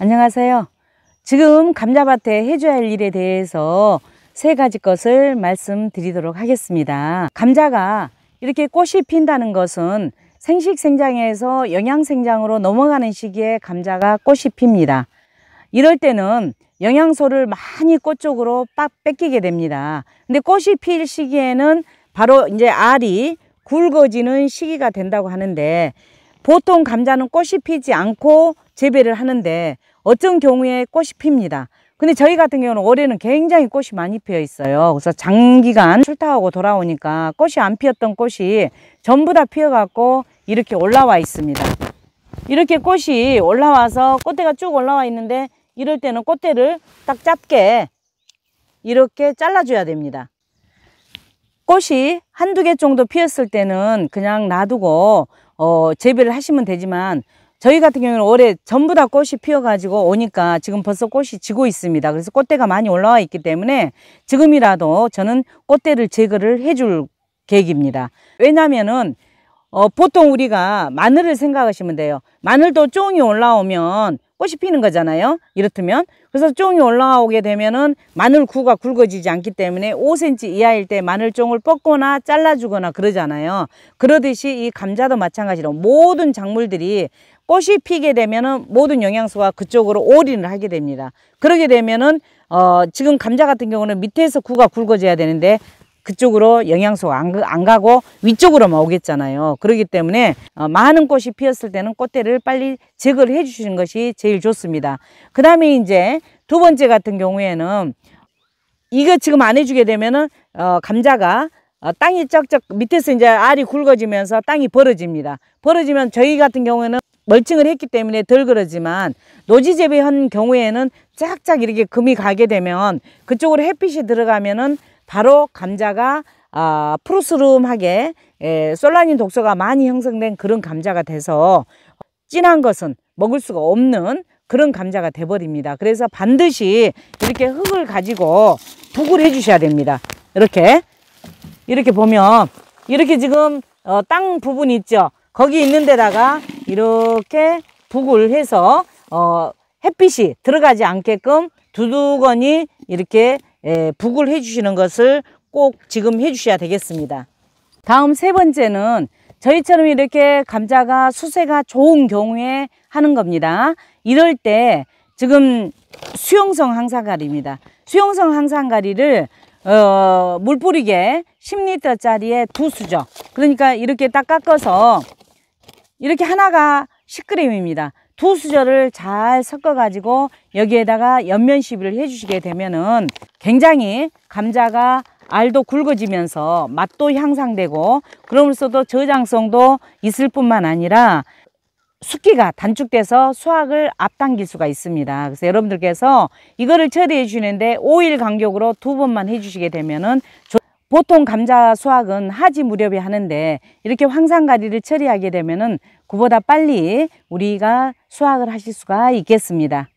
안녕하세요. 지금 감자밭에 해줘야 할 일에 대해서 세 가지 것을 말씀드리도록 하겠습니다. 감자가 이렇게 꽃이 핀다는 것은 생식 생장에서 영양 생장으로 넘어가는 시기에 감자가 꽃이 핍니다. 이럴 때는 영양소를 많이 꽃 쪽으로 빡 뺏기게 됩니다. 근데 꽃이 필 시기에는 바로 이제 알이 굵어지는 시기가 된다고 하는데 보통 감자는 꽃이 피지 않고 재배를 하는데 어떤 경우에 꽃이 핍니다. 근데 저희 같은 경우는 올해는 굉장히 꽃이 많이 피어 있어요. 그래서 장기간 출타하고 돌아오니까 꽃이 안 피었던 꽃이 전부 다 피어갖고 이렇게 올라와 있습니다. 이렇게 꽃이 올라와서 꽃대가 쭉 올라와 있는데 이럴 때는 꽃대를 딱 짧게 이렇게 잘라줘야 됩니다. 꽃이 한두 개 정도 피었을 때는 그냥 놔두고 어, 재배를 하시면 되지만 저희 같은 경우는 올해 전부 다 꽃이 피어가지고 오니까 지금 벌써 꽃이 지고 있습니다. 그래서 꽃대가 많이 올라와 있기 때문에 지금이라도 저는 꽃대를 제거를 해줄 계획입니다. 왜냐면은 어, 보통 우리가 마늘을 생각하시면 돼요. 마늘도 쫑이 올라오면 꽃이 피는 거잖아요. 이렇다면 그래서 쫑이 올라오게 되면은 마늘 구가 굵어지지 않기 때문에 5cm 이하일 때 마늘 쫑을 뻗거나 잘라주거나 그러잖아요. 그러듯이 이 감자도 마찬가지로 모든 작물들이 꽃이 피게 되면은 모든 영양소가 그쪽으로 올인을 하게 됩니다. 그러게 되면은 어 지금 감자 같은 경우는 밑에서 구가 굵어져야 되는데 그쪽으로 영양소가 안, 안 가고 위쪽으로만 오겠잖아요. 그러기 때문에 어, 많은 꽃이 피었을 때는 꽃대를 빨리 제거를 해주시는 것이 제일 좋습니다. 그 다음에 이제 두 번째 같은 경우에는 이거 지금 안 해주게 되면은 어, 감자가 어, 땅이 쩍쩍 밑에서 이제 알이 굵어지면서 땅이 벌어집니다. 벌어지면 저희 같은 경우에는 멀칭을 했기 때문에 덜 그러지만 노지 재배한 경우에는 쫙쫙 이렇게 금이 가게 되면 그쪽으로 햇빛이 들어가면은 바로 감자가 아, 푸르스름하게 에, 예, 솔라닌 독소가 많이 형성된 그런 감자가 돼서 진한 것은 먹을 수가 없는 그런 감자가 돼버립니다. 그래서 반드시 이렇게 흙을 가지고 북을 해주셔야 됩니다. 이렇게 이렇게 보면 이렇게 지금 어, 땅 부분 있죠. 거기 있는 데다가 이렇게 북을 해서 어, 햇빛이 들어가지 않게끔 두두거니 이렇게 예, 북을 해주시는 것을 꼭 지금 해주셔야 되겠습니다. 다음 세 번째는 저희처럼 이렇게 감자가 수세가 좋은 경우에 하는 겁니다. 이럴 때 지금 수용성 항산가리입니다. 수용성 항산가리를 어, 물 뿌리게 10리터짜리에 두 수저 그러니까 이렇게 딱 깎아서 이렇게 하나가 10g입니다. 투 수저를 잘 섞어 가지고 여기에다가 옆면 시비를 해주시게 되면은 굉장히 감자가 알도 굵어지면서 맛도 향상되고 그러면서도 저장성도 있을 뿐만 아니라 숙기가 단축돼서 수확을 앞당길 수가 있습니다. 그래서 여러분들께서 이거를 처리해 주는데 5일 간격으로 두 번만 해주시게 되면은 보통 감자 수확은 하지 무렵에 하는데 이렇게 황산가리를 처리하게 되면은 그보다 빨리 우리가 수확을 하실 수가 있겠습니다.